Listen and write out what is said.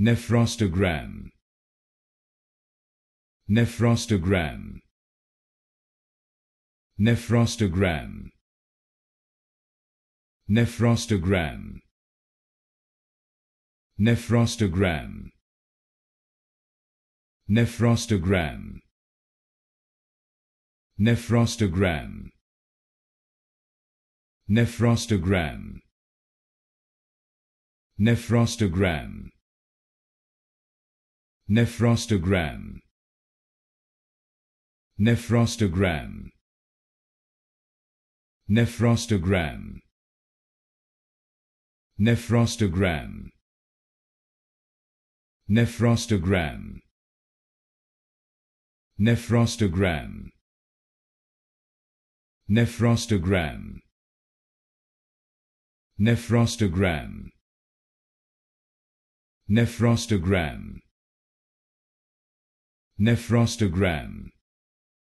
Nephrostogram. Nephrostogram. Nephrostogram. Nephrostogram. Nephrostogram. Nephrostogram. Nephrostogram. Nephrostogram. Nephrostogram. Nephrostogram. Nephrostogram. Nephrostogram. Nephrostogram. Nephrostogram. Nephrostogram. Nephrostogram. Nephrostogram. Nephrostogram nephrostogram